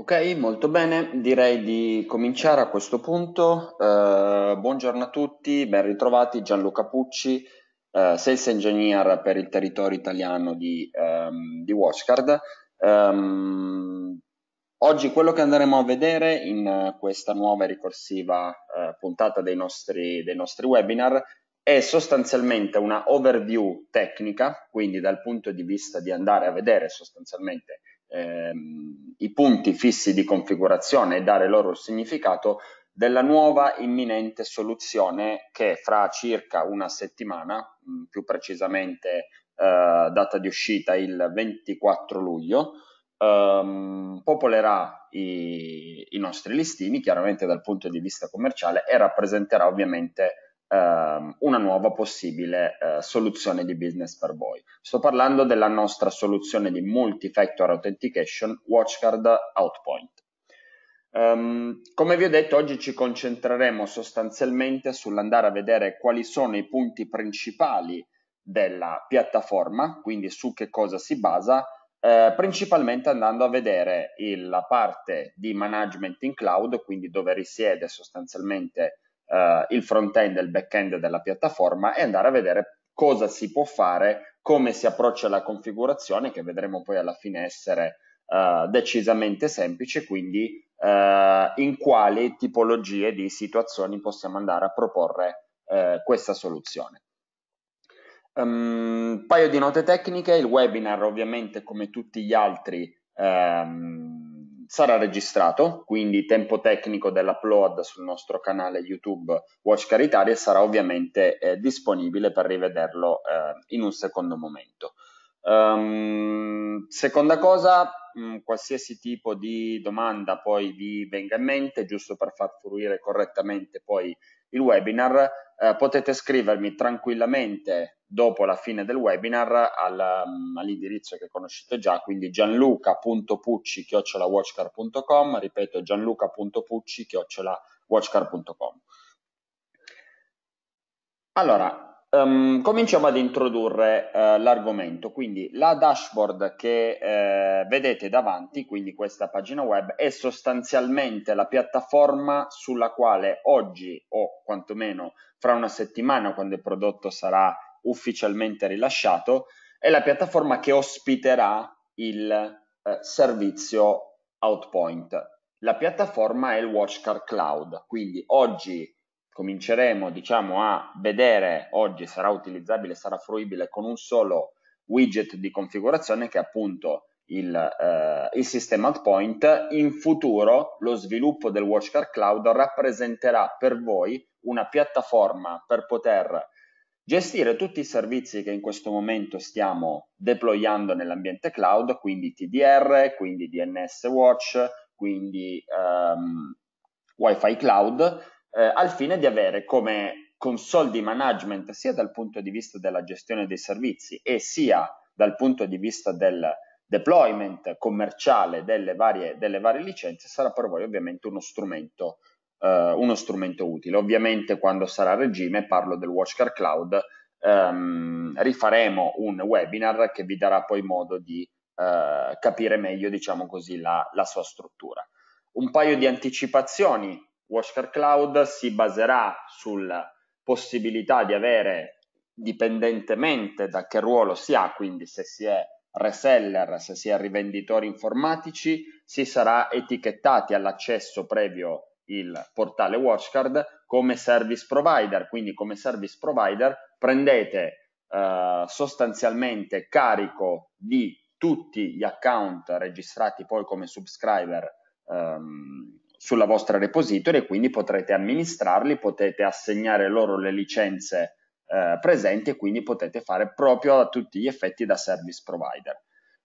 Ok, molto bene, direi di cominciare a questo punto. Eh, buongiorno a tutti, ben ritrovati Gianluca Pucci, eh, Sales Engineer per il territorio italiano di, ehm, di Watchcard. Um, ehm, oggi quello che andremo a vedere in questa nuova e ricorsiva eh, puntata dei nostri, dei nostri webinar è sostanzialmente una overview tecnica, quindi dal punto di vista di andare a vedere sostanzialmente ehm, i punti fissi di configurazione e dare loro il significato della nuova imminente soluzione che fra circa una settimana, mh, mm, più precisamente eh, data di uscita il 24 luglio, ehm, popolerà i, i nostri listini, chiaramente dal punto di vista commerciale, e rappresenterà ovviamente Ehm, una nuova possibile eh, soluzione di business per voi. Sto parlando della nostra soluzione di multi-factor authentication WatchCard Outpoint. Um, come vi ho detto, oggi ci concentreremo sostanzialmente sull'andare a vedere quali sono i punti principali della piattaforma, quindi su che cosa si basa, eh, principalmente andando a vedere il, la parte di management in cloud, quindi dove risiede sostanzialmente eh, il front-end e il back-end della piattaforma e andare a vedere cosa si può fare, come si approccia la configurazione, che vedremo poi alla fine essere eh, decisamente semplice, quindi eh, in quali tipologie di situazioni possiamo andare a proporre eh, questa soluzione. Um, paio di note tecniche, il webinar ovviamente come tutti gli altri ehm, sarà registrato, quindi tempo tecnico dell'upload sul nostro canale YouTube Watch Caritaria sarà ovviamente eh, disponibile per rivederlo eh, in un secondo momento. Um, seconda cosa, mh, mm, qualsiasi tipo di domanda poi vi venga in mente, giusto per far fruire correttamente poi il webinar, eh, potete scrivermi tranquillamente dopo la fine del webinar al, um, all'indirizzo che conoscete già, quindi gianluca.pucci-watchcar.com, ripeto gianluca.pucci-watchcar.com. Allora, Um, cominciamo ad introdurre uh, l'argomento, quindi la dashboard che eh, vedete davanti, quindi questa pagina web, è sostanzialmente la piattaforma sulla quale oggi o quantomeno fra una settimana, quando il prodotto sarà ufficialmente rilasciato, è la piattaforma che ospiterà il eh, servizio Outpoint. La piattaforma è il Watchcar Cloud, quindi oggi cominceremo diciamo, a vedere oggi sarà utilizzabile, sarà fruibile con un solo widget di configurazione che è appunto il, eh, il sistema Outpoint. In futuro lo sviluppo del WatchCard Cloud rappresenterà per voi una piattaforma per poter gestire tutti i servizi che in questo momento stiamo deployando nell'ambiente cloud, quindi TDR, quindi DNS Watch, quindi um, Wi-Fi Cloud, eh, al fine di avere come console di management sia dal punto di vista della gestione dei servizi e sia dal punto di vista del deployment commerciale delle varie, delle varie licenze sarà per voi ovviamente uno strumento, eh, uno strumento utile. Ovviamente quando sarà a regime, parlo del Watchcar Cloud, ehm, rifaremo un webinar che vi darà poi modo di eh, capire meglio diciamo così, la, la sua struttura. Un paio di anticipazioni Washcar Cloud si baserà sulla possibilità di avere, dipendentemente da che ruolo si ha, quindi se si è reseller, se si è rivenditori informatici, si sarà etichettati all'accesso previo il portale Watchcard come service provider, quindi come service provider prendete eh, sostanzialmente carico di tutti gli account registrati poi come subscriber ehm, sulla vostra repository e quindi potrete amministrarli, potete assegnare loro le licenze eh, presenti e quindi potete fare proprio a tutti gli effetti da service provider.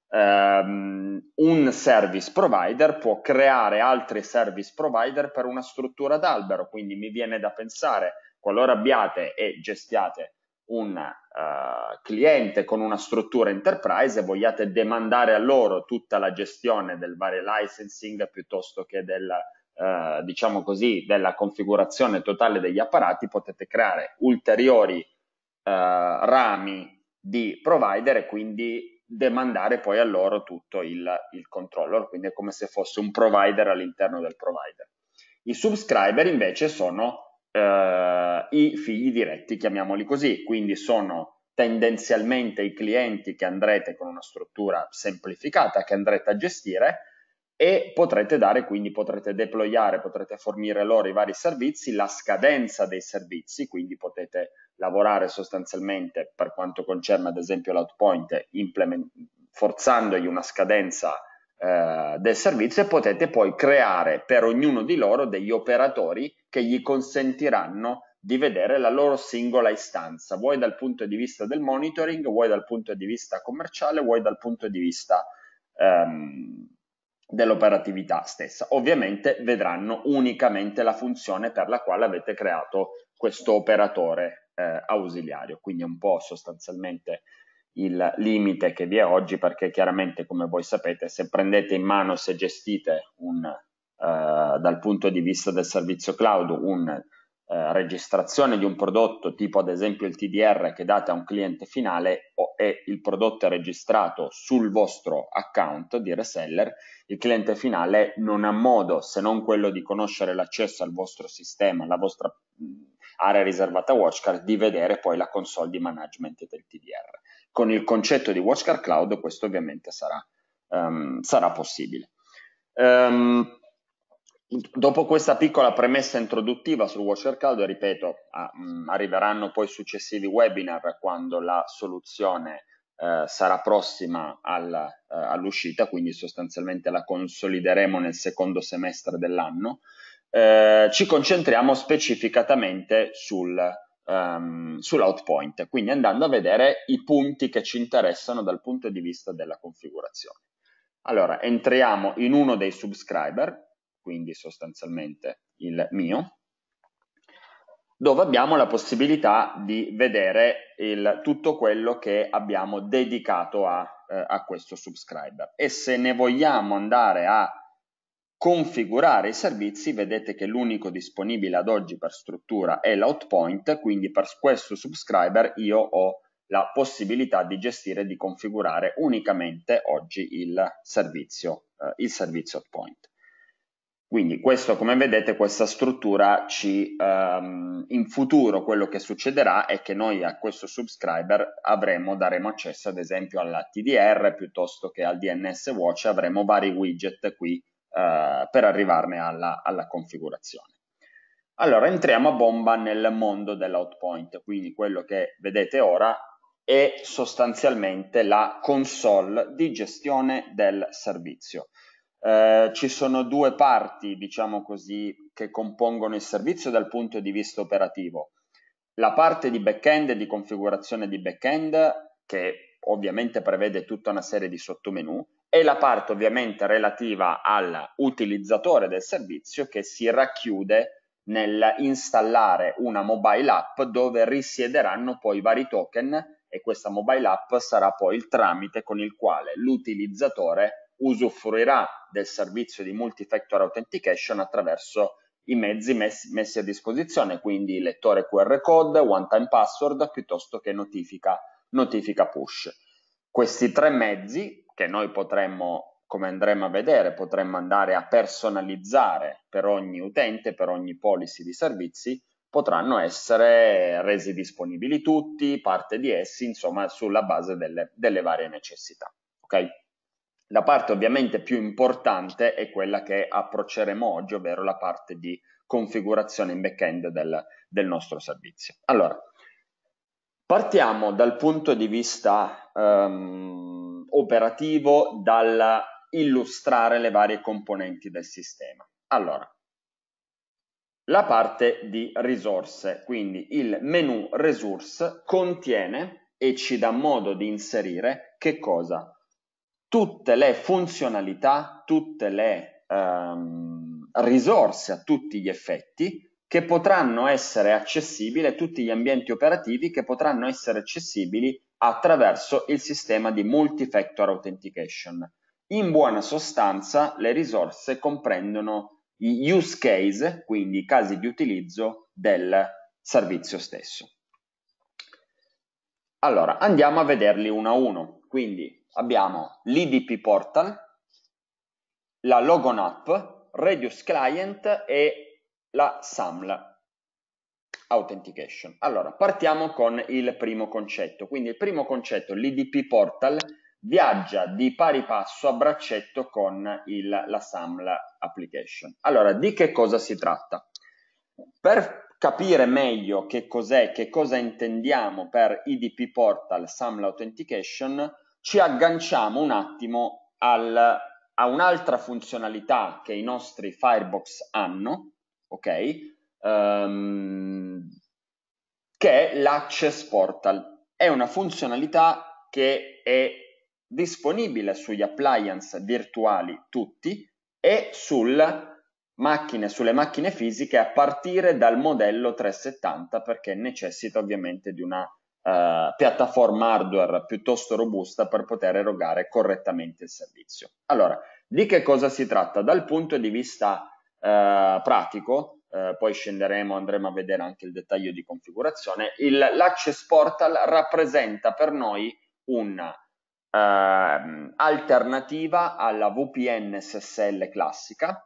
Um, un service provider può creare altri service provider per una struttura d'albero, quindi mi viene da pensare, qualora abbiate e gestiate un uh, cliente con una struttura enterprise e vogliate demandare a loro tutta la gestione del vari licensing piuttosto che del eh, diciamo così, della configurazione totale degli apparati, potete creare ulteriori eh, rami di provider e quindi demandare poi a loro tutto il, il controller, quindi è come se fosse un provider all'interno del provider. I subscriber invece sono eh, i figli diretti, chiamiamoli così, quindi sono tendenzialmente i clienti che andrete con una struttura semplificata, che andrete a gestire, e potrete dare quindi, potrete deployare, potrete fornire loro i vari servizi, la scadenza dei servizi, quindi potete lavorare sostanzialmente per quanto concerne ad esempio l'outpoint forzandogli una scadenza eh, del servizio e potete poi creare per ognuno di loro degli operatori che gli consentiranno di vedere la loro singola istanza, vuoi dal punto di vista del monitoring, vuoi dal punto di vista commerciale, vuoi dal punto di vista ehm, dell'operatività stessa. Ovviamente vedranno unicamente la funzione per la quale avete creato questo operatore eh, ausiliario, quindi è un po' sostanzialmente il limite che vi è oggi perché chiaramente come voi sapete se prendete in mano, se gestite un, eh, dal punto di vista del servizio cloud un eh, registrazione di un prodotto tipo ad esempio il TDR che date a un cliente finale o, e il prodotto è registrato sul vostro account di reseller, il cliente finale non ha modo se non quello di conoscere l'accesso al vostro sistema, alla vostra mm, area riservata Watchcard, di vedere poi la console di management del TDR. Con il concetto di Watchcard Cloud questo ovviamente sarà, um, sarà possibile. Um, Dopo questa piccola premessa introduttiva sul washer caldo, ripeto, mm, arriveranno poi successivi webinar quando la soluzione eh, sarà prossima al, eh, all'uscita, quindi sostanzialmente la consolideremo nel secondo semestre dell'anno. Eh, ci concentriamo specificatamente sul, um, ehm, sull'outpoint, quindi andando a vedere i punti che ci interessano dal punto di vista della configurazione. Allora, entriamo in uno dei subscriber, quindi sostanzialmente il mio, dove abbiamo la possibilità di vedere il, tutto quello che abbiamo dedicato a, eh, a questo subscriber. E se ne vogliamo andare a configurare i servizi, vedete che l'unico disponibile ad oggi per struttura è l'outpoint, quindi per questo subscriber io ho la possibilità di gestire e di configurare unicamente oggi il servizio, eh, il servizio outpoint. Quindi questo, come vedete, questa struttura ci, ehm, in futuro quello che succederà è che noi a questo subscriber avremo, daremo accesso ad esempio alla TDR piuttosto che al DNS Watch, avremo vari widget qui eh, per arrivarne alla, alla configurazione. Allora entriamo a bomba nel mondo dell'outpoint, quindi quello che vedete ora è sostanzialmente la console di gestione del servizio. Eh, ci sono due parti, diciamo così, che compongono il servizio dal punto di vista operativo. La parte di back-end e di configurazione di back-end, che ovviamente prevede tutta una serie di sottomenu, e la parte ovviamente relativa all'utilizzatore del servizio che si racchiude nell'installare una mobile app dove risiederanno poi vari token e questa mobile app sarà poi il tramite con il quale l'utilizzatore usufruirà del servizio di multi-factor authentication attraverso i mezzi messi, messi a disposizione, quindi lettore QR code, one-time password piuttosto che notifica, notifica push. Questi tre mezzi che noi potremmo, come andremo a vedere, potremmo andare a personalizzare per ogni utente, per ogni policy di servizi, potranno essere resi disponibili tutti, parte di essi, insomma, sulla base delle, delle varie necessità. Okay? La parte ovviamente più importante è quella che approcceremo oggi, ovvero la parte di configurazione in back-end del, del nostro servizio. Allora, partiamo dal punto di vista um, operativo, dall'illustrare le varie componenti del sistema. Allora, la parte di risorse, quindi il menu resource contiene e ci dà modo di inserire che cosa? tutte le funzionalità, tutte le ehm, risorse a tutti gli effetti che potranno essere accessibili, tutti gli ambienti operativi che potranno essere accessibili attraverso il sistema di multi-factor authentication. In buona sostanza, le risorse comprendono gli use case, quindi i casi di utilizzo del servizio stesso. Allora, andiamo a vederli uno a uno. Quindi abbiamo l'IDP portal, la logon app, reduce client e la SAML authentication. Allora, partiamo con il primo concetto. Quindi il primo concetto, l'IDP portal, viaggia di pari passo a braccetto con il, la SAML application. Allora, di che cosa si tratta? Per capire meglio che cos'è, che cosa intendiamo per IDP Portal SAML Authentication, ci agganciamo un attimo al, a un'altra funzionalità che i nostri Firebox hanno, ok? Um, che è l'Access Portal. È una funzionalità che è disponibile sugli appliance virtuali tutti e sul macchine sulle macchine fisiche a partire dal modello 370 perché necessita ovviamente di una Uh, piattaforma hardware piuttosto robusta per poter erogare correttamente il servizio. Allora, di che cosa si tratta? Dal punto di vista uh, pratico, uh, poi scenderemo, andremo a vedere anche il dettaglio di configurazione, il, l'Access Portal rappresenta per noi un'alternativa ehm, alla VPN SSL classica,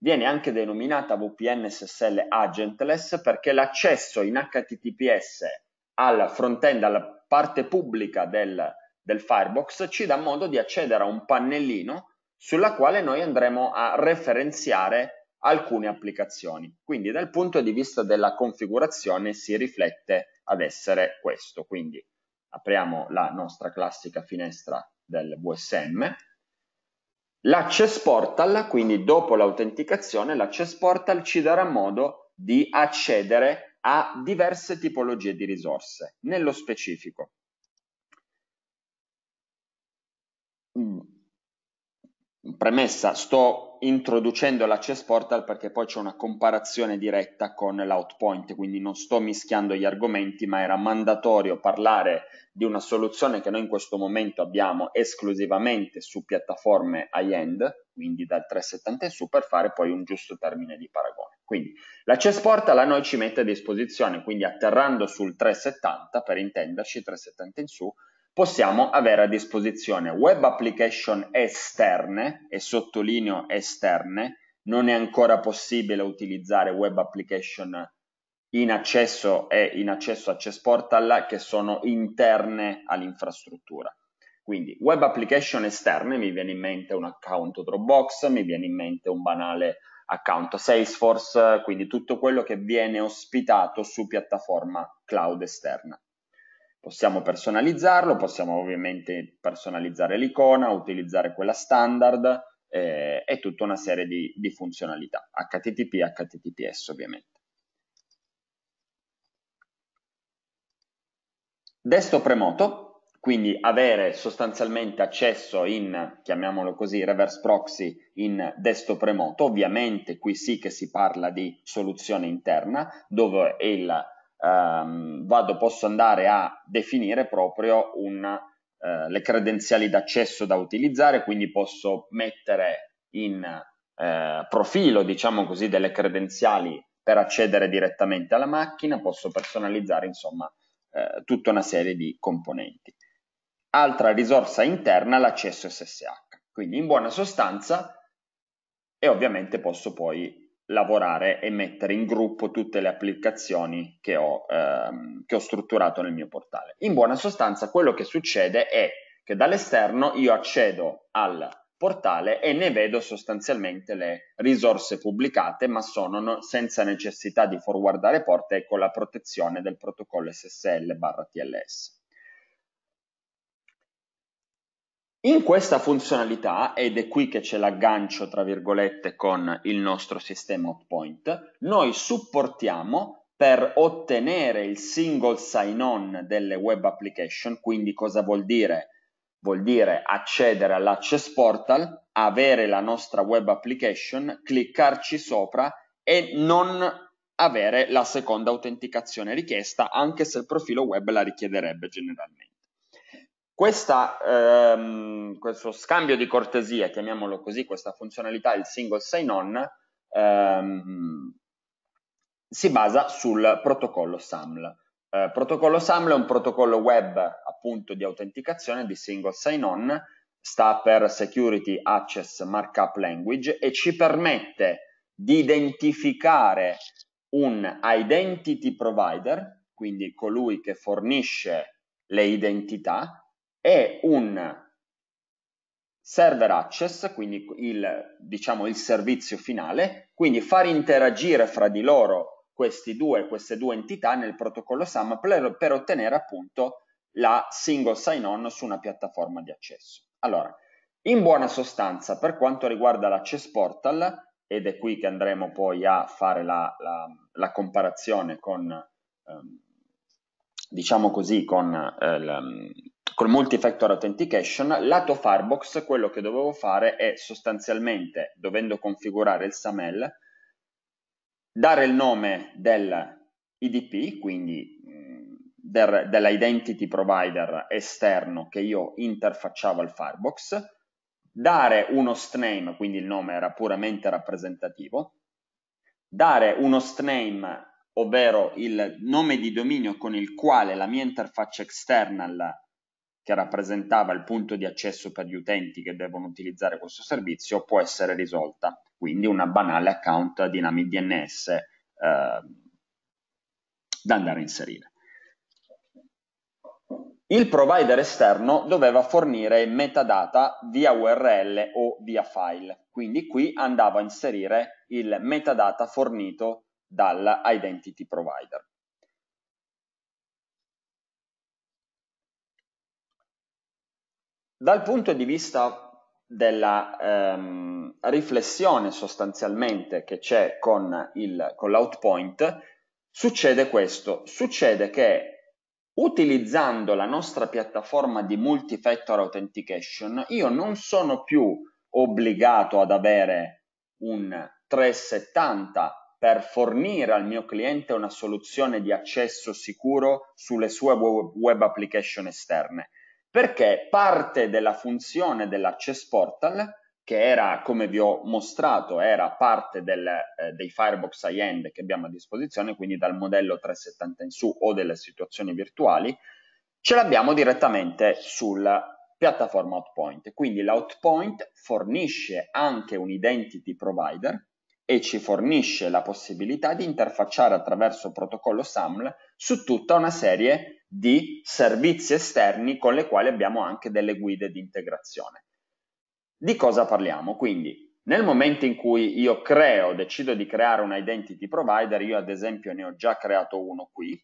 Viene anche denominata VPN SSL agentless perché l'accesso in HTTPS al front-end, alla parte pubblica del, del Firebox, ci dà modo di accedere a un pannellino sulla quale noi andremo a referenziare alcune applicazioni. Quindi dal punto di vista della configurazione si riflette ad essere questo. Quindi apriamo la nostra classica finestra del VSM L'access portal, quindi dopo l'autenticazione, l'access portal ci darà modo di accedere a diverse tipologie di risorse, nello specifico. Mm. Premessa, sto introducendo la l'access portal perché poi c'è una comparazione diretta con l'outpoint, quindi non sto mischiando gli argomenti, ma era mandatorio parlare di una soluzione che noi in questo momento abbiamo esclusivamente su piattaforme high-end, quindi dal 370 in su, per fare poi un giusto termine di paragone. Quindi la l'access portal a noi ci mette a disposizione, quindi atterrando sul 370, per intenderci 370 in su, possiamo avere a disposizione web application esterne, e sottolineo esterne, non è ancora possibile utilizzare web application in accesso e in accesso a CES Portal che sono interne all'infrastruttura. Quindi web application esterne, mi viene in mente un account Dropbox, mi viene in mente un banale account Salesforce, quindi tutto quello che viene ospitato su piattaforma cloud esterna. Possiamo personalizzarlo, possiamo ovviamente personalizzare l'icona, utilizzare quella standard eh, e tutta una serie di, di funzionalità, HTTP e HTTPS ovviamente. Desktop remoto, quindi avere sostanzialmente accesso in, chiamiamolo così, reverse proxy in desktop remoto, ovviamente qui sì che si parla di soluzione interna, dove il ehm, vado, posso andare a definire proprio una, eh, le credenziali d'accesso da utilizzare, quindi posso mettere in eh, profilo, diciamo così, delle credenziali per accedere direttamente alla macchina, posso personalizzare insomma eh, tutta una serie di componenti. Altra risorsa interna è l'accesso SSH, quindi in buona sostanza e ovviamente posso poi lavorare e mettere in gruppo tutte le applicazioni che ho, ehm, che ho strutturato nel mio portale. In buona sostanza quello che succede è che dall'esterno io accedo al portale e ne vedo sostanzialmente le risorse pubblicate, ma sono no, senza necessità di forwardare porte e con la protezione del protocollo SSL TLS. In questa funzionalità, ed è qui che c'è l'aggancio tra virgolette con il nostro sistema Hotpoint, noi supportiamo per ottenere il single sign-on delle web application, quindi cosa vuol dire? Vuol dire accedere all'access portal, avere la nostra web application, cliccarci sopra e non avere la seconda autenticazione richiesta, anche se il profilo web la richiederebbe generalmente. Questa, ehm, questo scambio di cortesia, chiamiamolo così, questa funzionalità, il single sign-on, ehm, si basa sul protocollo SAML. Eh, protocollo SAML è un protocollo web appunto di autenticazione di single sign-on, sta per Security Access Markup Language e ci permette di identificare un identity provider, quindi colui che fornisce le identità, e un server access, quindi il, diciamo, il servizio finale, quindi far interagire fra di loro due, queste due entità nel protocollo SAM per, per ottenere appunto la single sign-on su una piattaforma di accesso. Allora, in buona sostanza, per quanto riguarda l'access portal, ed è qui che andremo poi a fare la, la, la comparazione con, ehm, diciamo così, con eh, con multi-factor authentication, lato Firebox quello che dovevo fare è sostanzialmente, dovendo configurare il SAML, dare il nome del IDP, quindi mm, del, dell'identity provider esterno che io interfacciavo al Firebox, dare uno stname, quindi il nome era puramente rappresentativo, dare uno stname, ovvero il nome di dominio con il quale la mia interfaccia external che rappresentava il punto di accesso per gli utenti che devono utilizzare questo servizio può essere risolta. Quindi una banale account Dynamic DNS eh, da andare a inserire. Il provider esterno doveva fornire metadata via URL o via file, quindi qui andava a inserire il metadata fornito dall'identity provider. Dal punto di vista della ehm, riflessione sostanzialmente che c'è con, il, con l'outpoint, succede questo, succede che utilizzando la nostra piattaforma di multi-factor authentication, io non sono più obbligato ad avere un 370 per fornire al mio cliente una soluzione di accesso sicuro sulle sue web application esterne perché parte della funzione dell'access portal che era, come vi ho mostrato, era parte del, eh, dei Firebox high-end che abbiamo a disposizione, quindi dal modello 370 in su o delle situazioni virtuali, ce l'abbiamo direttamente sulla piattaforma Outpoint. Quindi l'Outpoint fornisce anche un identity provider e ci fornisce la possibilità di interfacciare attraverso protocollo SAML su tutta una serie di di servizi esterni con le quali abbiamo anche delle guide di integrazione. Di cosa parliamo? Quindi nel momento in cui io creo, decido di creare un identity provider, io ad esempio ne ho già creato uno qui,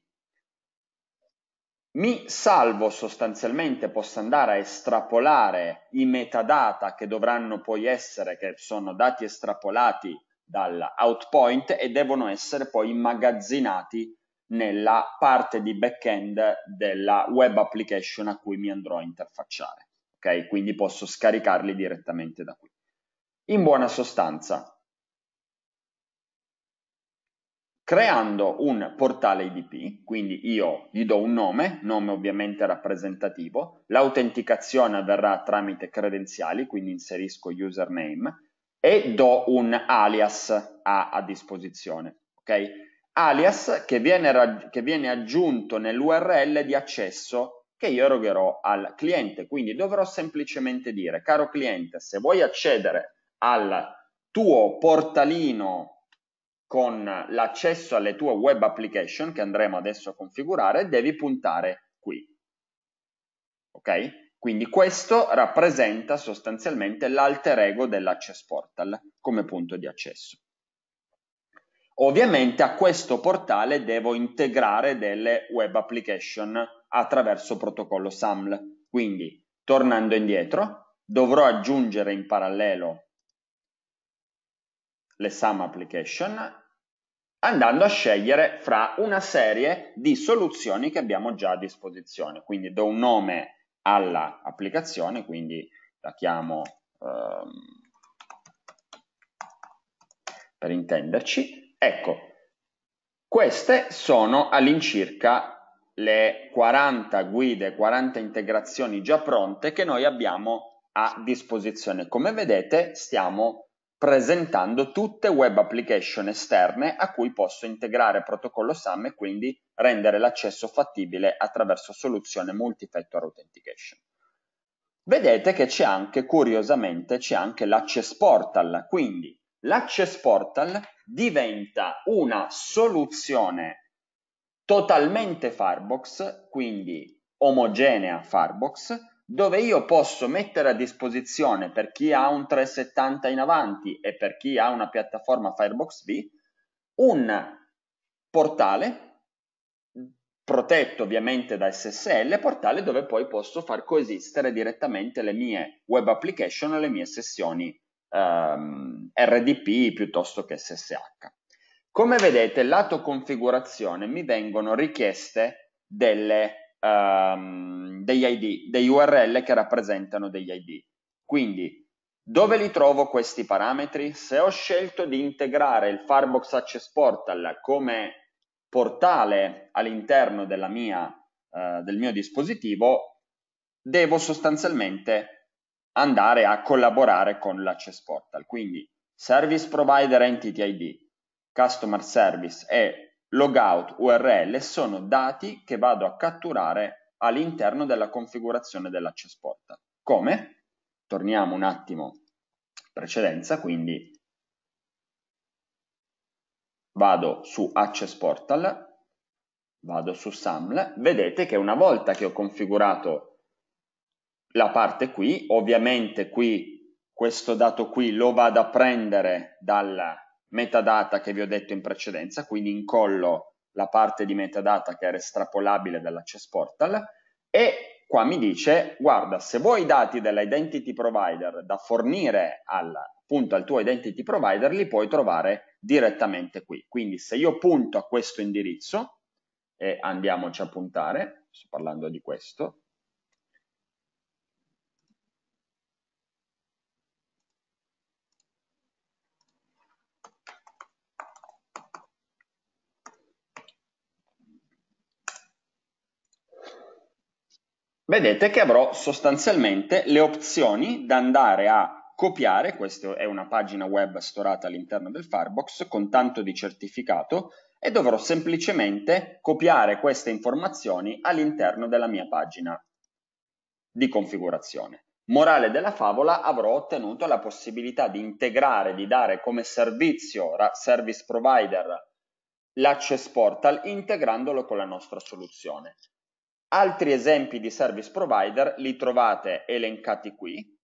mi salvo sostanzialmente, posso andare a estrapolare i metadata che dovranno poi essere, che sono dati estrapolati dall'outpoint e devono essere poi immagazzinati nella parte di back-end della web application a cui mi andrò a interfacciare. Okay? Quindi posso scaricarli direttamente da qui. In buona sostanza, creando un portale IDP, quindi io gli do un nome, nome ovviamente rappresentativo, l'autenticazione avverrà tramite credenziali, quindi inserisco username e do un alias a, a disposizione. Okay? alias che viene, che viene aggiunto nell'URL di accesso che io erogherò al cliente. Quindi dovrò semplicemente dire, caro cliente, se vuoi accedere al tuo portalino con l'accesso alle tue web application che andremo adesso a configurare, devi puntare qui. Ok? Quindi questo rappresenta sostanzialmente l'alter ego dell'access portal come punto di accesso. Ovviamente a questo portale devo integrare delle web application attraverso protocollo SAML. Quindi, tornando indietro, dovrò aggiungere in parallelo le SAM application andando a scegliere fra una serie di soluzioni che abbiamo già a disposizione. Quindi do un nome all'applicazione, quindi la chiamo ehm, per intenderci, Ecco, queste sono all'incirca le 40 guide, 40 integrazioni già pronte che noi abbiamo a disposizione. Come vedete stiamo presentando tutte web application esterne a cui posso integrare protocollo SAM e quindi rendere l'accesso fattibile attraverso soluzione multi-factor authentication. Vedete che c'è anche, curiosamente, c'è anche l'access portal, quindi l'access portal diventa una soluzione totalmente Firebox, quindi omogenea Firebox, dove io posso mettere a disposizione per chi ha un 370 in avanti e per chi ha una piattaforma Firebox V un portale protetto ovviamente da SSL, portale dove poi posso far coesistere direttamente le mie web application e le mie sessioni ehm, RDP piuttosto che SSH. Come vedete, lato configurazione mi vengono richieste delle, ehm, degli ID, dei URL che rappresentano degli ID. Quindi dove li trovo questi parametri? Se ho scelto di integrare il Firebox Access Portal come portale all'interno eh, del mio dispositivo, devo sostanzialmente andare a collaborare con l'Access Portal. Quindi Service Provider Entity ID, Customer Service e Logout URL sono dati che vado a catturare all'interno della configurazione dell'Access Portal. Come? Torniamo un attimo in precedenza, quindi vado su Access Portal, vado su SAML, vedete che una volta che ho configurato la parte qui, ovviamente qui questo dato qui lo vado a prendere dalla metadata che vi ho detto in precedenza, quindi incollo la parte di metadata che era estrapolabile dall'access portal e qua mi dice guarda se vuoi i dati dell'identity provider da fornire al, appunto al tuo identity provider li puoi trovare direttamente qui quindi se io punto a questo indirizzo e andiamoci a puntare sto parlando di questo vedete che avrò sostanzialmente le opzioni da andare a copiare, questa è una pagina web storata all'interno del Firebox con tanto di certificato e dovrò semplicemente copiare queste informazioni all'interno della mia pagina di configurazione. Morale della favola avrò ottenuto la possibilità di integrare, di dare come servizio, service provider, l'access portal integrandolo con la nostra soluzione. Altri esempi di service provider li trovate elencati qui,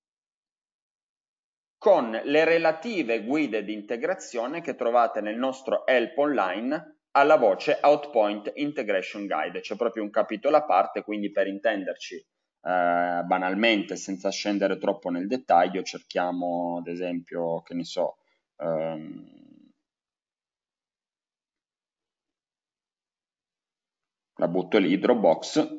con le relative guide di integrazione che trovate nel nostro help online alla voce Outpoint Integration Guide. C'è proprio un capitolo a parte, quindi per intenderci eh, banalmente, senza scendere troppo nel dettaglio, cerchiamo ad esempio, che ne so, ehm, la butto lì, Dropbox,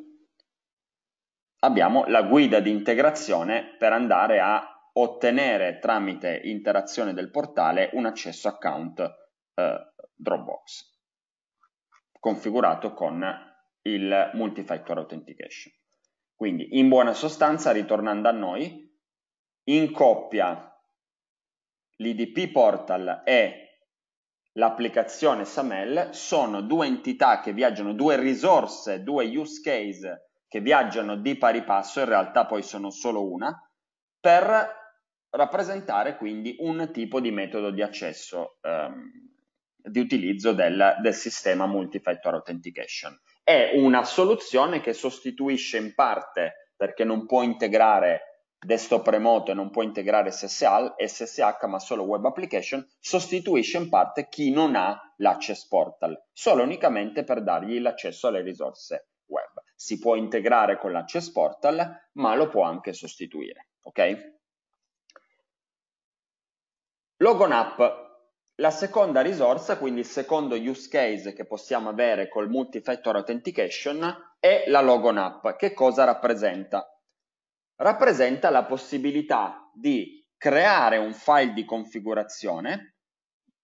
abbiamo la guida di integrazione per andare a ottenere tramite interazione del portale un accesso account eh, Dropbox configurato con il multifactor authentication. Quindi in buona sostanza, ritornando a noi, in coppia l'IDP portal e l'applicazione SAML sono due entità che viaggiano, due risorse, due use case che viaggiano di pari passo, in realtà poi sono solo una, per rappresentare quindi un tipo di metodo di accesso ehm, di utilizzo del, del sistema multi-factor authentication. È una soluzione che sostituisce in parte, perché non può integrare desktop remoto e non può integrare SSH, SSH ma solo web application, sostituisce in parte chi non ha l'access portal, solo unicamente per dargli l'accesso alle risorse si può integrare con l'access portal, ma lo può anche sostituire. Ok? Logon app. La seconda risorsa, quindi il secondo use case che possiamo avere col multi-factor authentication è la logon app. Che cosa rappresenta? Rappresenta la possibilità di creare un file di configurazione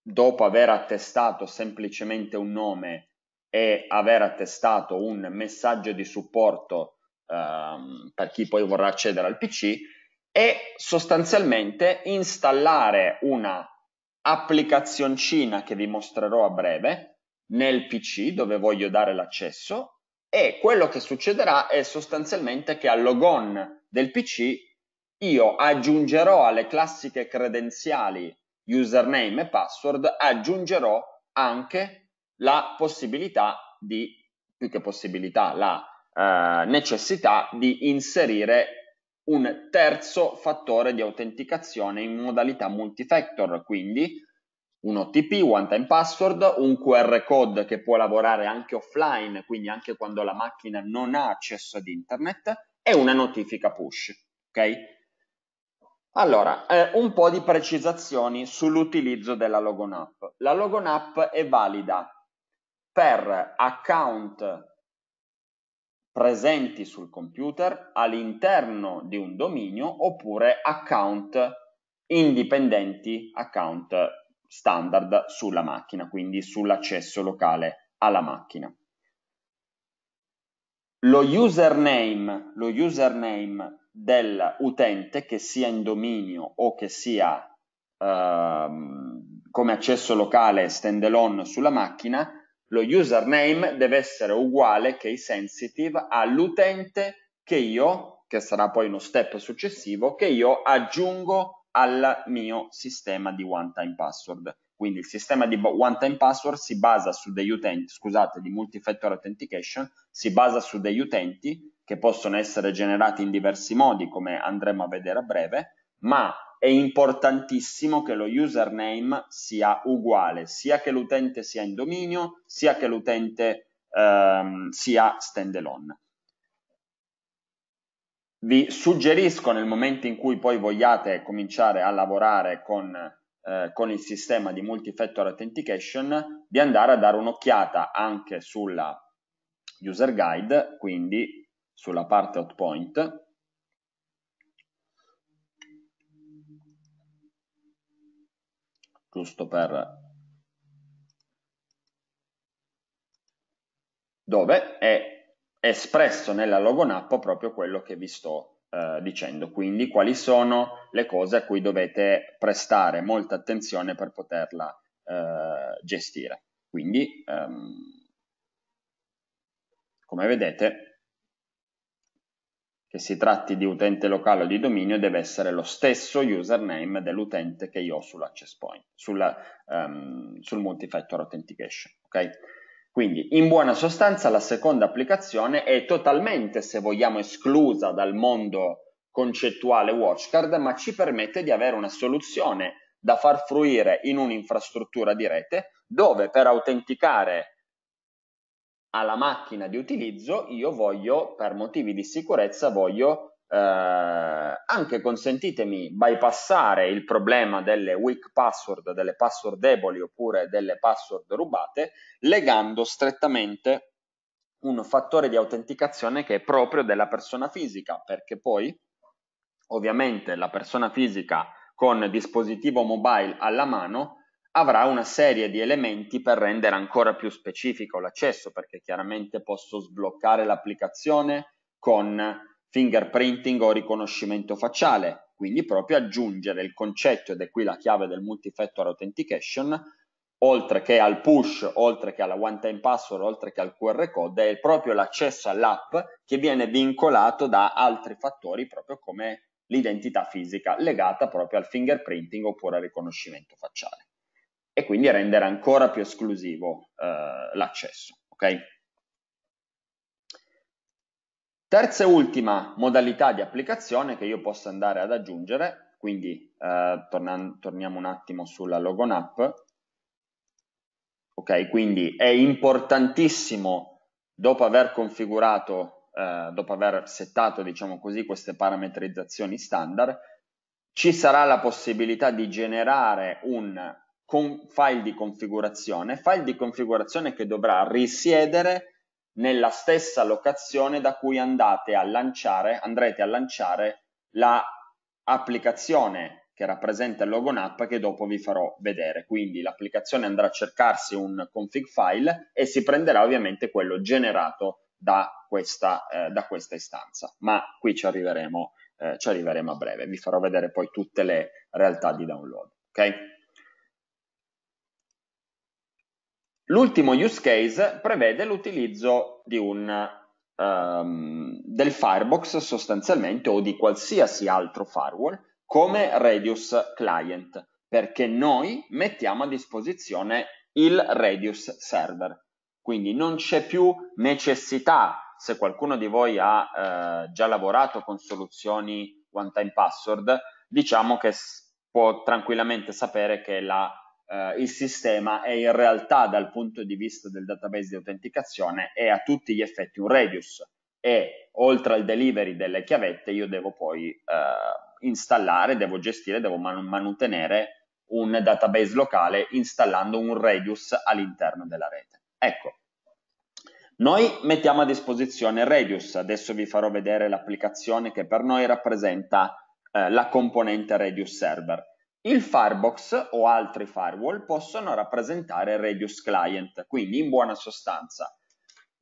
dopo aver attestato semplicemente un nome e aver attestato un messaggio di supporto ehm, per chi poi vorrà accedere al PC e sostanzialmente installare una applicazioncina che vi mostrerò a breve nel PC dove voglio dare l'accesso e quello che succederà è sostanzialmente che al logon del PC io aggiungerò alle classiche credenziali username e password aggiungerò anche la possibilità di, più che possibilità, la eh, necessità di inserire un terzo fattore di autenticazione in modalità multifactor, quindi un OTP, one time password, un QR code che può lavorare anche offline, quindi anche quando la macchina non ha accesso ad internet, e una notifica push. Ok? Allora, eh, un po' di precisazioni sull'utilizzo della Logon App. La Logon App è valida per account presenti sul computer all'interno di un dominio oppure account indipendenti, account standard sulla macchina, quindi sull'accesso locale alla macchina. Lo username, lo username dell'utente che sia in dominio o che sia ehm, come accesso locale standalone sulla macchina lo username deve essere uguale case sensitive all'utente che io, che sarà poi uno step successivo, che io aggiungo al mio sistema di one time password. Quindi il sistema di one time password si basa su degli utenti, scusate, di multi-factor authentication, si basa su degli utenti che possono essere generati in diversi modi, come andremo a vedere a breve, ma è importantissimo che lo username sia uguale, sia che l'utente sia in dominio, sia che l'utente ehm, sia standalone. Vi suggerisco nel momento in cui poi vogliate cominciare a lavorare con, eh, con il sistema di multi-factor authentication di andare a dare un'occhiata anche sulla user guide, quindi sulla parte hot point, giusto per dove è espresso nella logonappa proprio quello che vi sto eh, dicendo, quindi quali sono le cose a cui dovete prestare molta attenzione per poterla eh, gestire. Quindi, ehm, come vedete, che si tratti di utente locale o di dominio deve essere lo stesso username dell'utente che io ho sull'access point, sulla, um, sul multi-factor authentication. Okay? Quindi, in buona sostanza, la seconda applicazione è totalmente, se vogliamo, esclusa dal mondo concettuale WatchCard, ma ci permette di avere una soluzione da far fruire in un'infrastruttura di rete dove per autenticare alla macchina di utilizzo io voglio, per motivi di sicurezza, voglio eh, anche, consentitemi, bypassare il problema delle weak password, delle password deboli oppure delle password rubate, legando strettamente un fattore di autenticazione che è proprio della persona fisica, perché poi ovviamente la persona fisica con dispositivo mobile alla mano avrà una serie di elementi per rendere ancora più specifico l'accesso, perché chiaramente posso sbloccare l'applicazione con fingerprinting o riconoscimento facciale, quindi proprio aggiungere il concetto, ed è qui la chiave del multi-factor authentication, oltre che al push, oltre che alla one time password, oltre che al QR code, è proprio l'accesso all'app che viene vincolato da altri fattori, proprio come l'identità fisica legata proprio al fingerprinting oppure al riconoscimento facciale e quindi rendere ancora più esclusivo eh, l'accesso. Okay? Terza e ultima modalità di applicazione che io posso andare ad aggiungere, quindi eh, torniamo un attimo sulla Logon App. Ok, quindi è importantissimo dopo aver configurato, eh, dopo aver settato, diciamo così, queste parametrizzazioni standard, ci sarà la possibilità di generare un con file di configurazione, file di configurazione che dovrà risiedere nella stessa locazione da cui andate a lanciare, andrete a lanciare l'applicazione la che rappresenta il logon app che dopo vi farò vedere. Quindi l'applicazione andrà a cercarsi un config file e si prenderà ovviamente quello generato da questa, eh, da questa istanza. Ma qui ci arriveremo, eh, ci arriveremo a breve, vi farò vedere poi tutte le realtà di download. Okay? L'ultimo use case prevede l'utilizzo un, um, del Firebox sostanzialmente o di qualsiasi altro firewall come Radius Client, perché noi mettiamo a disposizione il Radius Server. Quindi non c'è più necessità, se qualcuno di voi ha eh, già lavorato con soluzioni one time password, diciamo che può tranquillamente sapere che la eh, il sistema è in realtà dal punto di vista del database di autenticazione è a tutti gli effetti un reduce e oltre al delivery delle chiavette io devo poi eh, installare, devo gestire, devo man- mantenere un database locale installando un reduce all'interno della rete. Ecco, noi mettiamo a disposizione Reduce, adesso vi farò vedere l'applicazione che per noi rappresenta eh, la componente Reduce Server. Il Firebox o altri firewall possono rappresentare Radius Client, quindi in buona sostanza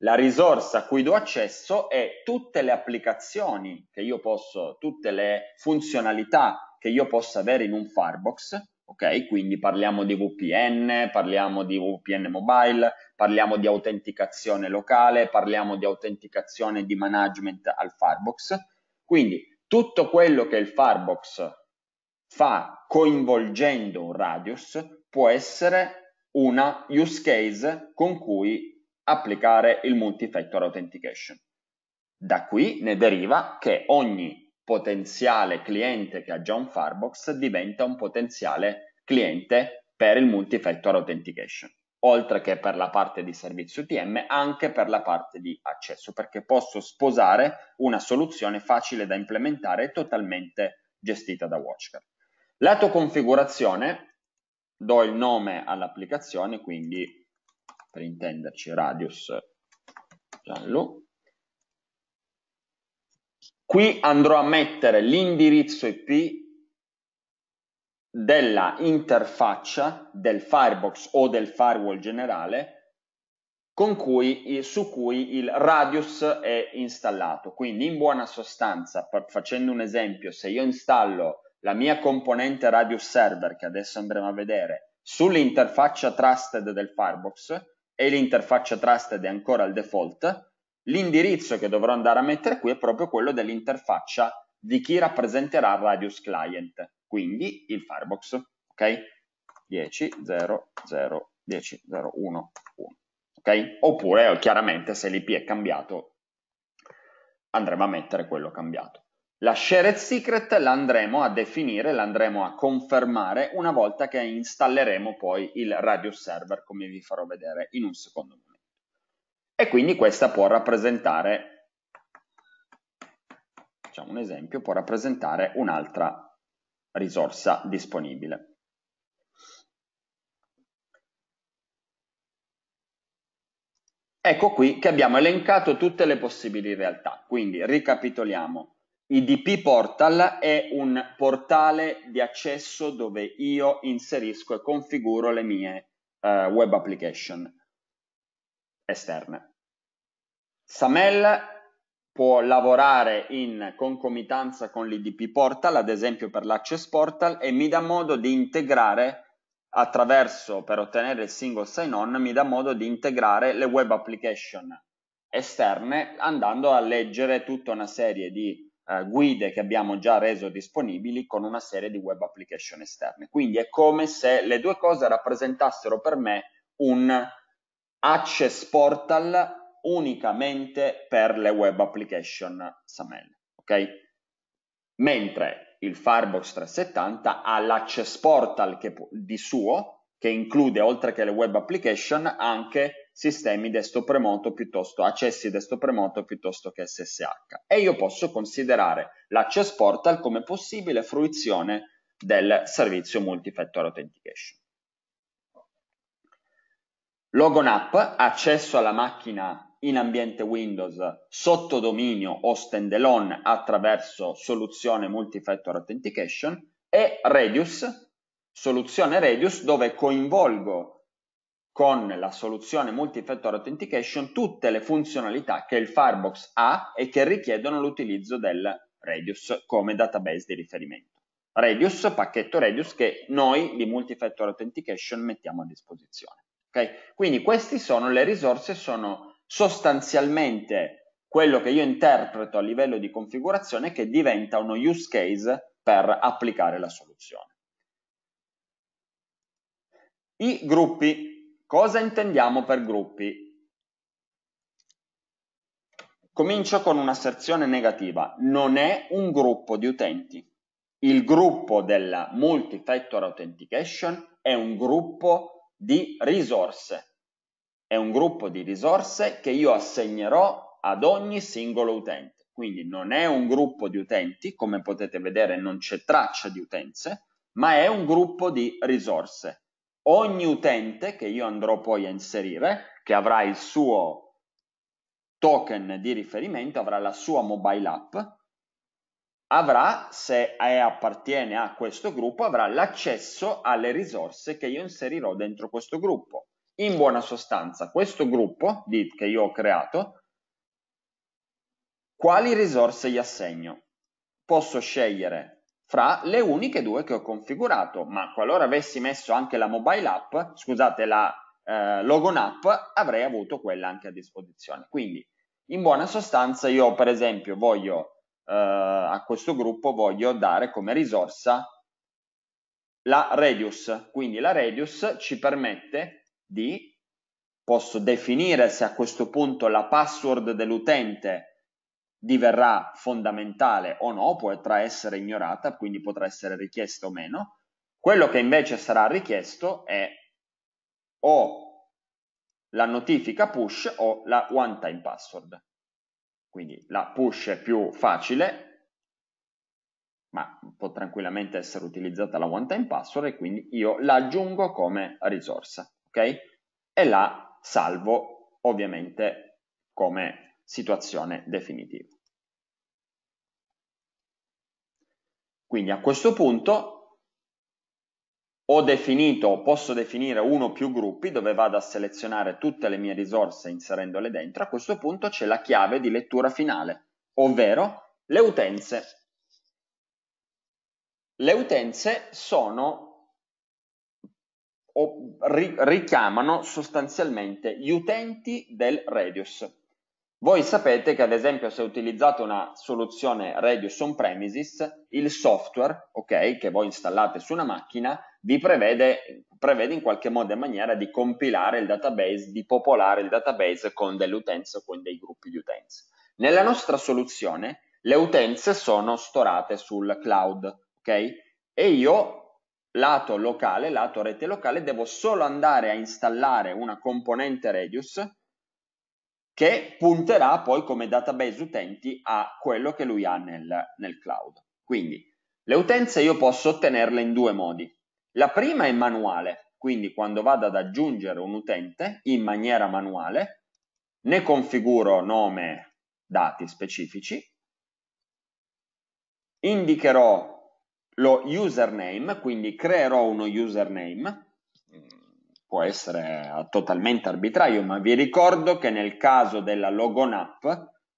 la risorsa a cui do accesso è tutte le applicazioni che io posso, tutte le funzionalità che io possa avere in un Firebox, ok? Quindi parliamo di VPN, parliamo di VPN mobile, parliamo di autenticazione locale, parliamo di autenticazione di management al Firebox. Quindi tutto quello che il Firebox fa coinvolgendo un radius può essere una use case con cui applicare il multi-factor authentication. Da qui ne deriva che ogni potenziale cliente che ha già un Firebox diventa un potenziale cliente per il multi-factor authentication, oltre che per la parte di servizio UTM, anche per la parte di accesso, perché posso sposare una soluzione facile da implementare e totalmente gestita da WatchGuard. Lato configurazione, do il nome all'applicazione, quindi per intenderci radius giallo. Qui andrò a mettere l'indirizzo IP della interfaccia del firebox o del firewall generale cui, su cui il radius è installato. Quindi in buona sostanza, facendo un esempio, se io installo la mia componente Radius Server, che adesso andremo a vedere, sull'interfaccia trusted del Firebox, e l'interfaccia trusted è ancora al default, l'indirizzo che dovrò andare a mettere qui è proprio quello dell'interfaccia di chi rappresenterà Radius Client, quindi il Firebox, ok? 10, 0, 0, 10, 0, 1, 1, ok? Oppure chiaramente se l'IP è cambiato andremo a mettere quello cambiato. La shared secret l'andremo a definire, l'andremo a confermare una volta che installeremo poi il radius server, come vi farò vedere in un secondo momento. E quindi questa può rappresentare, facciamo un esempio, può rappresentare un'altra risorsa disponibile. Ecco qui che abbiamo elencato tutte le possibili realtà, quindi ricapitoliamo IDP Portal è un portale di accesso dove io inserisco e configuro le mie eh, web application esterne. SAML può lavorare in concomitanza con l'IDP Portal, ad esempio per l'Access Portal, e mi dà modo di integrare attraverso, per ottenere il single sign-on, mi dà modo di integrare le web application esterne andando a leggere tutta una serie di eh, guide che abbiamo già reso disponibili con una serie di web application esterne. Quindi è come se le due cose rappresentassero per me un access portal unicamente per le web application SAML. Okay? Mentre il Firebox 370 ha l'access portal che, di suo, che include oltre che le web application anche sistemi destro premoto piuttosto accessi destro premoto piuttosto che SSH e io posso considerare l'access portal come possibile fruizione del servizio multifactor authentication. Logon app, accesso alla macchina in ambiente Windows sotto dominio o standalone attraverso soluzione multifactor authentication e Radius, soluzione Radius dove coinvolgo con la soluzione Multifactor Authentication tutte le funzionalità che il Firebox ha e che richiedono l'utilizzo del Radius come database di riferimento. Radius, pacchetto Radius che noi di Multifactor Authentication mettiamo a disposizione. Okay? Quindi queste sono le risorse, sono sostanzialmente quello che io interpreto a livello di configurazione che diventa uno use case per applicare la soluzione. I gruppi Cosa intendiamo per gruppi? Comincio con un'asserzione negativa. Non è un gruppo di utenti. Il gruppo della multi-factor authentication è un gruppo di risorse. È un gruppo di risorse che io assegnerò ad ogni singolo utente. Quindi non è un gruppo di utenti, come potete vedere non c'è traccia di utenze, ma è un gruppo di risorse ogni utente che io andrò poi a inserire, che avrà il suo token di riferimento, avrà la sua mobile app, avrà, se è, appartiene a questo gruppo, avrà l'accesso alle risorse che io inserirò dentro questo gruppo. In buona sostanza, questo gruppo di, che io ho creato, quali risorse gli assegno? Posso scegliere fra le uniche due che ho configurato, ma qualora avessi messo anche la mobile app, scusate, la eh, logon app, avrei avuto quella anche a disposizione. Quindi, in buona sostanza, io per esempio voglio eh, a questo gruppo voglio dare come risorsa la radius, quindi la radius ci permette di posso definire se a questo punto la password dell'utente diverrà fondamentale o no, potrà essere ignorata, quindi potrà essere richiesta o meno. Quello che invece sarà richiesto è o la notifica push o la one time password. Quindi la push è più facile, ma può tranquillamente essere utilizzata la one time password e quindi io la aggiungo come risorsa, ok? E la salvo ovviamente come situazione definitiva. Quindi a questo punto ho definito, posso definire uno o più gruppi dove vado a selezionare tutte le mie risorse inserendole dentro, a questo punto c'è la chiave di lettura finale, ovvero le utenze. Le utenze sono, o, richiamano sostanzialmente gli utenti del Radius. Voi sapete che ad esempio se utilizzate una soluzione Radius on premises, il software, okay, che voi installate su una macchina, vi prevede, prevede in qualche modo e maniera di compilare il database, di popolare il database con delle utenze o con dei gruppi di utenze. Nella nostra soluzione le utenze sono storate sul cloud, ok? E io, lato locale, lato rete locale, devo solo andare a installare una componente Radius che punterà poi come database utenti a quello che lui ha nel, nel cloud. Quindi le utenze io posso ottenerle in due modi. La prima è manuale, quindi quando vado ad aggiungere un utente in maniera manuale, ne configuro nome, dati specifici, indicherò lo username, quindi creerò uno username può essere totalmente arbitrario, ma vi ricordo che nel caso della logon app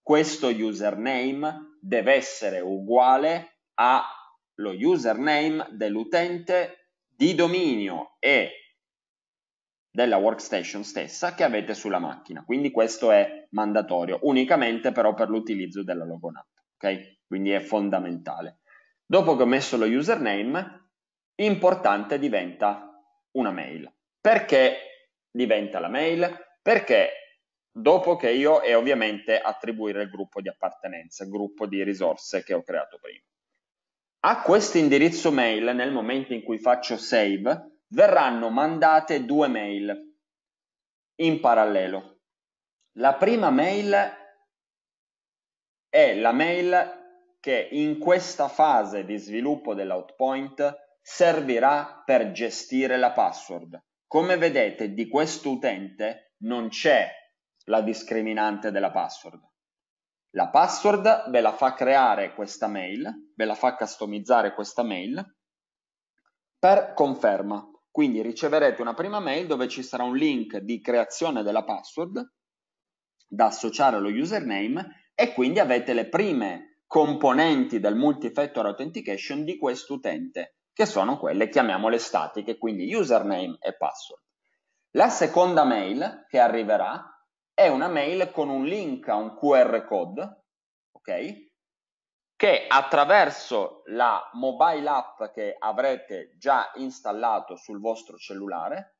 questo username deve essere uguale allo username dell'utente di dominio e della workstation stessa che avete sulla macchina. Quindi questo è mandatorio, unicamente però per l'utilizzo della logon app. ok? Quindi è fondamentale. Dopo che ho messo lo username, importante diventa una mail. Perché diventa la mail? Perché dopo che io e ovviamente attribuire il gruppo di appartenenza, il gruppo di risorse che ho creato prima. A questo indirizzo mail, nel momento in cui faccio save, verranno mandate due mail in parallelo. La prima mail è la mail che in questa fase di sviluppo dell'outpoint servirà per gestire la password. Come vedete di questo utente non c'è la discriminante della password. La password ve la fa creare questa mail, ve la fa customizzare questa mail per conferma. Quindi riceverete una prima mail dove ci sarà un link di creazione della password da associare allo username e quindi avete le prime componenti del multi-factor authentication di questo utente che sono quelle, chiamiamole statiche, quindi username e password. La seconda mail che arriverà è una mail con un link a un QR code, ok? che attraverso la mobile app che avrete già installato sul vostro cellulare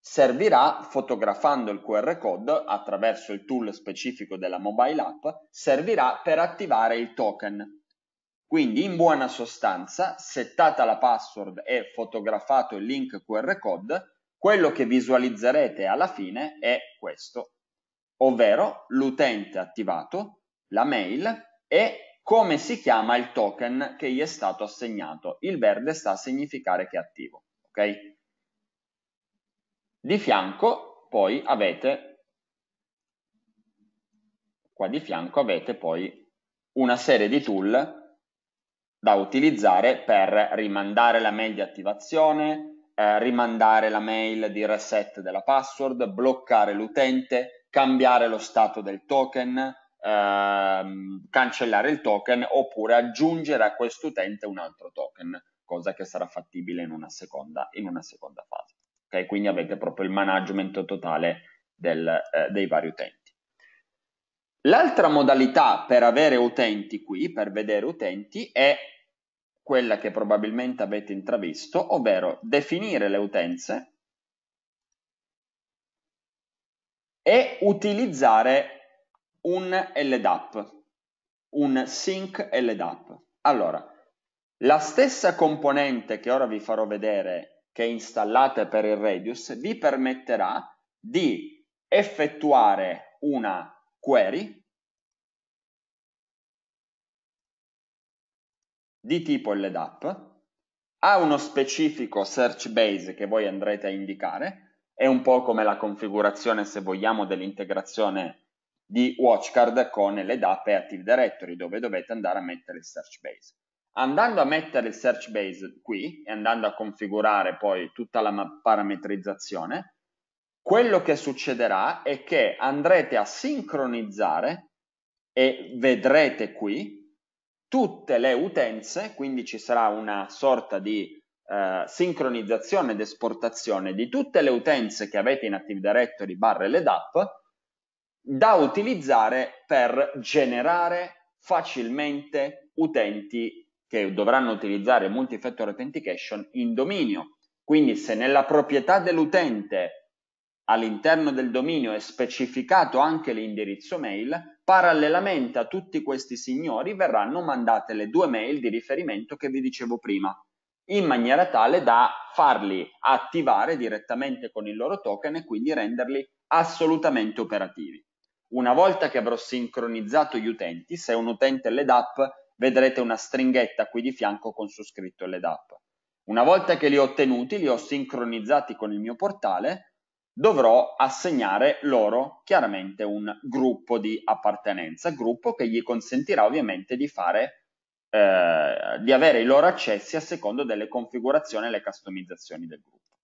servirà fotografando il QR code attraverso il tool specifico della mobile app servirà per attivare il token quindi in buona sostanza, settata la password e fotografato il link QR code, quello che visualizzerete alla fine è questo, ovvero l'utente attivato, la mail e come si chiama il token che gli è stato assegnato. Il verde sta a significare che è attivo. Okay? Di fianco poi avete, qua di fianco avete poi una serie di tool da utilizzare per rimandare la mail di attivazione, eh, rimandare la mail di reset della password, bloccare l'utente, cambiare lo stato del token, ehm, cancellare il token oppure aggiungere a quest'utente un altro token, cosa che sarà fattibile in una seconda, in una seconda fase. Okay? Quindi avete proprio il management totale del, eh, dei vari utenti. L'altra modalità per avere utenti qui, per vedere utenti, è quella che probabilmente avete intravisto, ovvero definire le utenze e utilizzare un LDAP, un sync LDAP. Allora, la stessa componente che ora vi farò vedere che installate per il Radius vi permetterà di effettuare una query di tipo LED ha uno specifico search base che voi andrete a indicare, è un po' come la configurazione, se vogliamo, dell'integrazione di Watchcard con le e Active Directory, dove dovete andare a mettere il search base. Andando a mettere il search base qui e andando a configurare poi tutta la parametrizzazione, quello che succederà è che andrete a sincronizzare e vedrete qui tutte le utenze, quindi ci sarà una sorta di eh, sincronizzazione ed esportazione di tutte le utenze che avete in Active Directory barre le DAP da utilizzare per generare facilmente utenti che dovranno utilizzare multi-factor authentication in dominio. Quindi se nella proprietà dell'utente all'interno del dominio è specificato anche l'indirizzo mail, Parallelamente a tutti questi signori verranno mandate le due mail di riferimento che vi dicevo prima, in maniera tale da farli attivare direttamente con il loro token e quindi renderli assolutamente operativi. Una volta che avrò sincronizzato gli utenti, se un utente è LEDAP, vedrete una stringhetta qui di fianco con su scritto LEDAP. Una volta che li ho ottenuti, li ho sincronizzati con il mio portale, dovrò assegnare loro chiaramente un gruppo di appartenenza, gruppo che gli consentirà ovviamente di fare eh, di avere i loro accessi a secondo delle configurazioni e le customizzazioni del gruppo.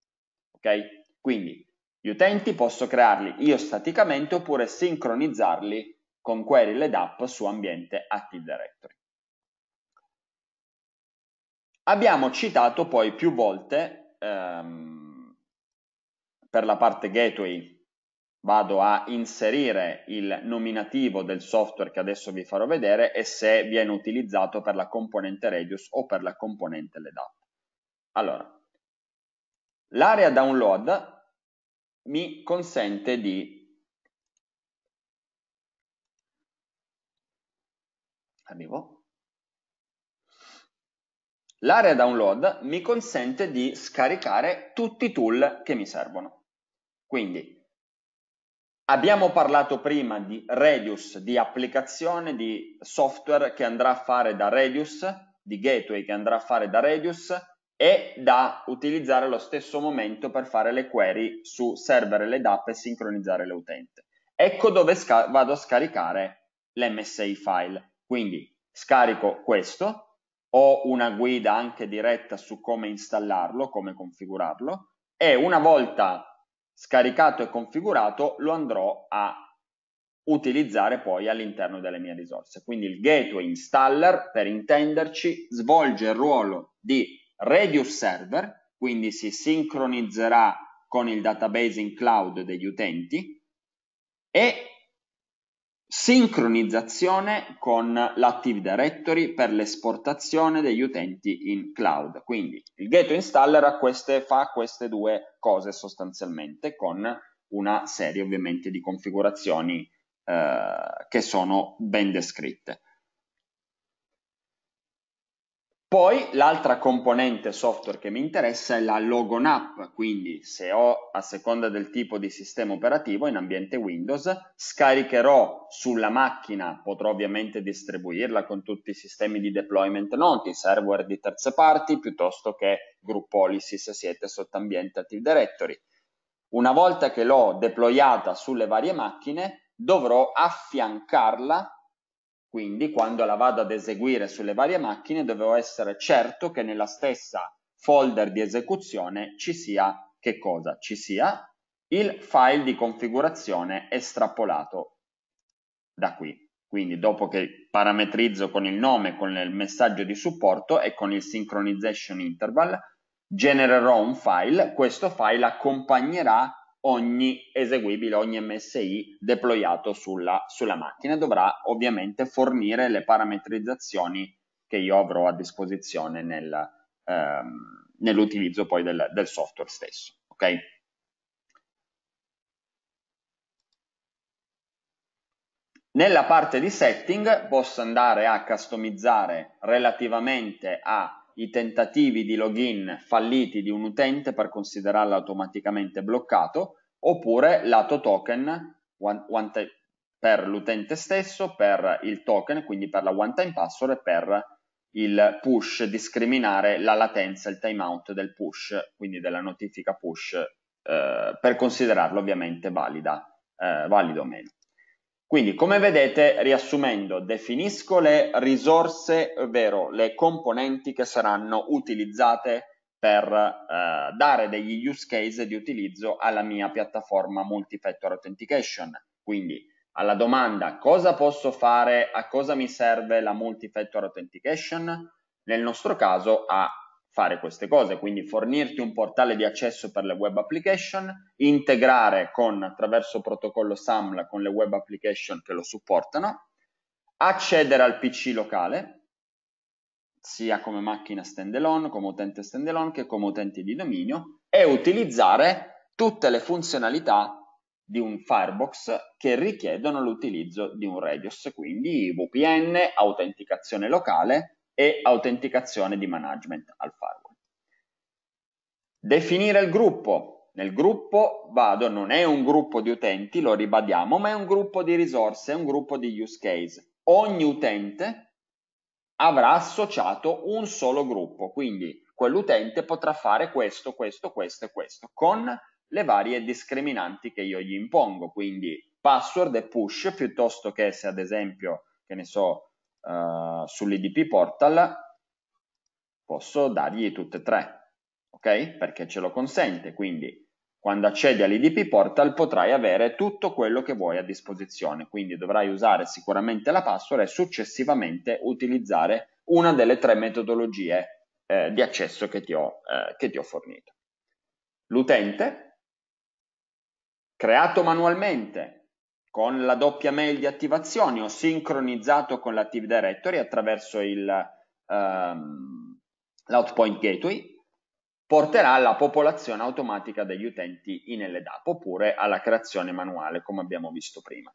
Ok? Quindi gli utenti posso crearli io staticamente oppure sincronizzarli con query led app su ambiente Active Directory. Abbiamo citato poi più volte ehm, per la parte gateway vado a inserire il nominativo del software che adesso vi farò vedere e se viene utilizzato per la componente Radius o per la componente LEDAP. Allora, l'area download mi consente di arrivo l'area download mi consente di scaricare tutti i tool che mi servono quindi abbiamo parlato prima di Radius, di applicazione, di software che andrà a fare da Radius, di gateway che andrà a fare da Radius e da utilizzare lo stesso momento per fare le query su server e le DAP e sincronizzare l'utente. Ecco dove vado a scaricare l'MSI file. Quindi scarico questo, ho una guida anche diretta su come installarlo, come configurarlo e una volta scaricato e configurato lo andrò a utilizzare poi all'interno delle mie risorse. Quindi il gateway installer, per intenderci, svolge il ruolo di reduce server, quindi si sincronizzerà con il database in cloud degli utenti e sincronizzazione con l'Active Directory per l'esportazione degli utenti in cloud. Quindi il ghetto installer queste, fa queste due cose sostanzialmente con una serie ovviamente di configurazioni eh, che sono ben descritte. Poi l'altra componente software che mi interessa è la logonap, quindi se ho a seconda del tipo di sistema operativo in ambiente Windows, scaricherò sulla macchina, potrò ovviamente distribuirla con tutti i sistemi di deployment noti, server di terze parti, piuttosto che group policy se siete sotto ambiente Active Directory. Una volta che l'ho deployata sulle varie macchine, dovrò affiancarla quindi quando la vado ad eseguire sulle varie macchine dovevo essere certo che nella stessa folder di esecuzione ci sia che cosa? Ci sia il file di configurazione estrapolato da qui. Quindi dopo che parametrizzo con il nome, con il messaggio di supporto e con il synchronization interval, genererò un file, questo file accompagnerà ogni eseguibile, ogni MSI deployato sulla, sulla macchina dovrà ovviamente fornire le parametrizzazioni che io avrò a disposizione nel, ehm, nell'utilizzo poi del, del software stesso. Okay? Nella parte di setting posso andare a customizzare relativamente a i tentativi di login falliti di un utente per considerarlo automaticamente bloccato, oppure lato token one, one per l'utente stesso, per il token, quindi per la one time password e per il push, discriminare la latenza, il timeout del push, quindi della notifica push, eh, per considerarlo ovviamente valida, eh, valido o meno. Quindi, come vedete, riassumendo, definisco le risorse, ovvero le componenti che saranno utilizzate per eh, dare degli use case di utilizzo alla mia piattaforma multi-factor authentication. Quindi, alla domanda cosa posso fare, a cosa mi serve la multi-factor authentication, nel nostro caso a fare queste cose, quindi fornirti un portale di accesso per le web application, integrare con, attraverso protocollo SAML con le web application che lo supportano, accedere al PC locale, sia come macchina standalone, come utente standalone che come utente di dominio, e utilizzare tutte le funzionalità di un Firebox che richiedono l'utilizzo di un Radius, quindi VPN, autenticazione locale e autenticazione di management al firewall. Definire il gruppo. Nel gruppo vado, non è un gruppo di utenti, lo ribadiamo, ma è un gruppo di risorse, è un gruppo di use case. Ogni utente avrà associato un solo gruppo, quindi quell'utente potrà fare questo, questo, questo e questo, con le varie discriminanti che io gli impongo, quindi password e push, piuttosto che se ad esempio, che ne so, eh, sull'IDP portal posso dargli tutte e tre, ok? Perché ce lo consente, quindi quando accedi all'IDP portal potrai avere tutto quello che vuoi a disposizione, quindi dovrai usare sicuramente la password e successivamente utilizzare una delle tre metodologie eh, di accesso che ti ho, eh, che ti ho fornito. L'utente, creato manualmente, con la doppia mail di attivazione o sincronizzato con l'Active Directory attraverso il, um, ehm, l'Outpoint Gateway porterà alla popolazione automatica degli utenti in LDAP oppure alla creazione manuale come abbiamo visto prima.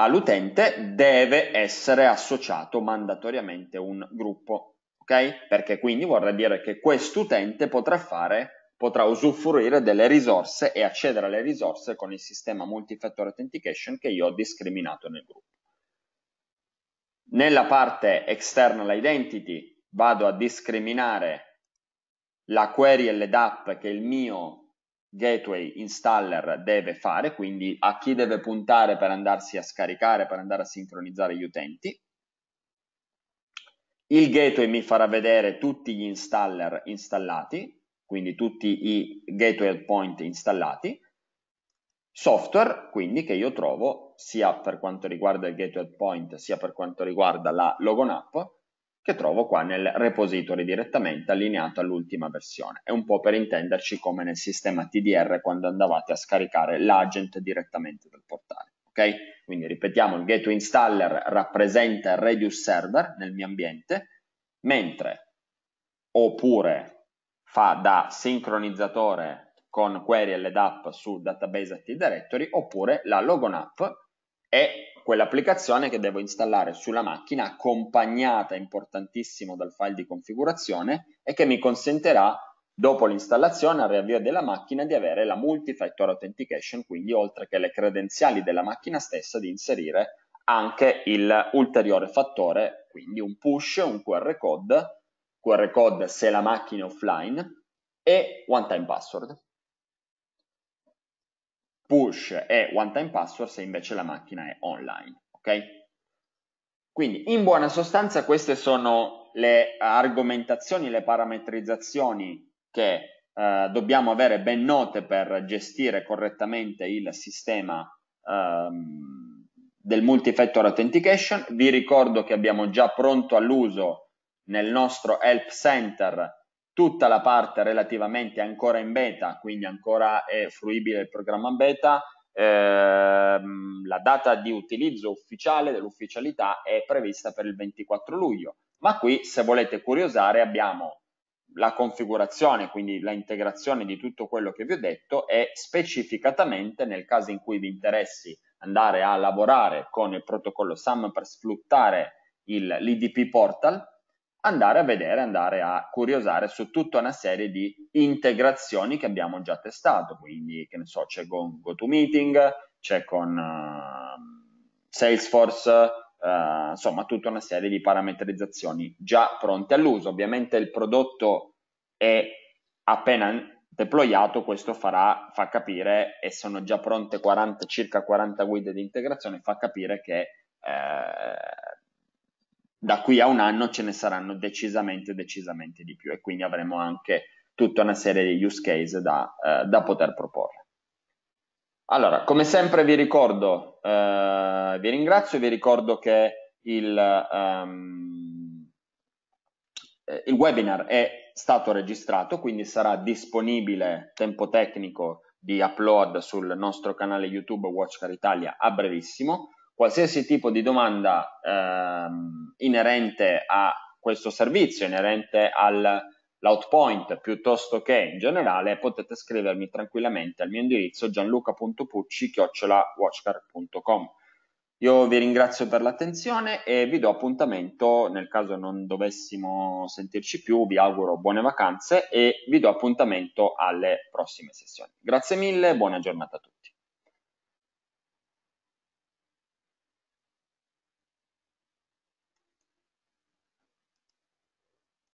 All'utente deve essere associato mandatoriamente un gruppo, ok? Perché quindi vorrà dire che quest'utente potrà fare potrà usufruire delle risorse e accedere alle risorse con il sistema multifactor authentication che io ho discriminato nel gruppo. Nella parte external identity vado a discriminare la query e l'edap che il mio gateway installer deve fare, quindi a chi deve puntare per andarsi a scaricare, per andare a sincronizzare gli utenti. Il gateway mi farà vedere tutti gli installer installati, quindi tutti i gateway point installati, software quindi che io trovo sia per quanto riguarda il gateway point sia per quanto riguarda la logon app che trovo qua nel repository direttamente allineato all'ultima versione. È un po' per intenderci come nel sistema TDR quando andavate a scaricare l'agent direttamente dal portale. Ok? Quindi ripetiamo, il gateway installer rappresenta il Reduce Server nel mio ambiente, mentre oppure fa da sincronizzatore con query e LDAP su database Active Directory oppure la Logon App è quell'applicazione che devo installare sulla macchina accompagnata importantissimo dal file di configurazione e che mi consentirà dopo l'installazione al riavvio della macchina di avere la multi-factor authentication, quindi oltre che le credenziali della macchina stessa di inserire anche l'ulteriore fattore, quindi un push, un QR code QR code se la macchina è offline e one time password. Push e one time password se invece la macchina è online, ok? Quindi in buona sostanza queste sono le argomentazioni, le parametrizzazioni che eh, dobbiamo avere ben note per gestire correttamente il sistema ehm, del multi-factor authentication. Vi ricordo che abbiamo già pronto all'uso nel nostro help center tutta la parte relativamente ancora in beta, quindi ancora è fruibile il programma beta, ehm, la data di utilizzo ufficiale dell'ufficialità è prevista per il 24 luglio, ma qui se volete curiosare abbiamo la configurazione, quindi la integrazione di tutto quello che vi ho detto e specificatamente nel caso in cui vi interessi andare a lavorare con il protocollo SAM per sfruttare l'IDP portal, andare a vedere, andare a curiosare su tutta una serie di integrazioni che abbiamo già testato, quindi che ne so, c'è con GoToMeeting, c'è con uh, Salesforce, uh, insomma tutta una serie di parametrizzazioni già pronte all'uso. Ovviamente il prodotto è appena deployato, questo farà, fa capire, e sono già pronte 40, circa 40 guide di integrazione, fa capire che eh, da qui a un anno ce ne saranno decisamente, decisamente di più e quindi avremo anche tutta una serie di use case da, eh, da poter proporre. Allora, come sempre vi ricordo, eh, vi ringrazio, vi ricordo che il, um, il, webinar è stato registrato, quindi sarà disponibile tempo tecnico di upload sul nostro canale YouTube Watchcar Italia a brevissimo qualsiasi tipo di domanda ehm, inerente a questo servizio, inerente all'outpoint piuttosto che in generale, potete scrivermi tranquillamente al mio indirizzo gianluca.pucci-watchcar.com. Io vi ringrazio per l'attenzione e vi do appuntamento nel caso non dovessimo sentirci più, vi auguro buone vacanze e vi do appuntamento alle prossime sessioni. Grazie mille, buona giornata a tutti.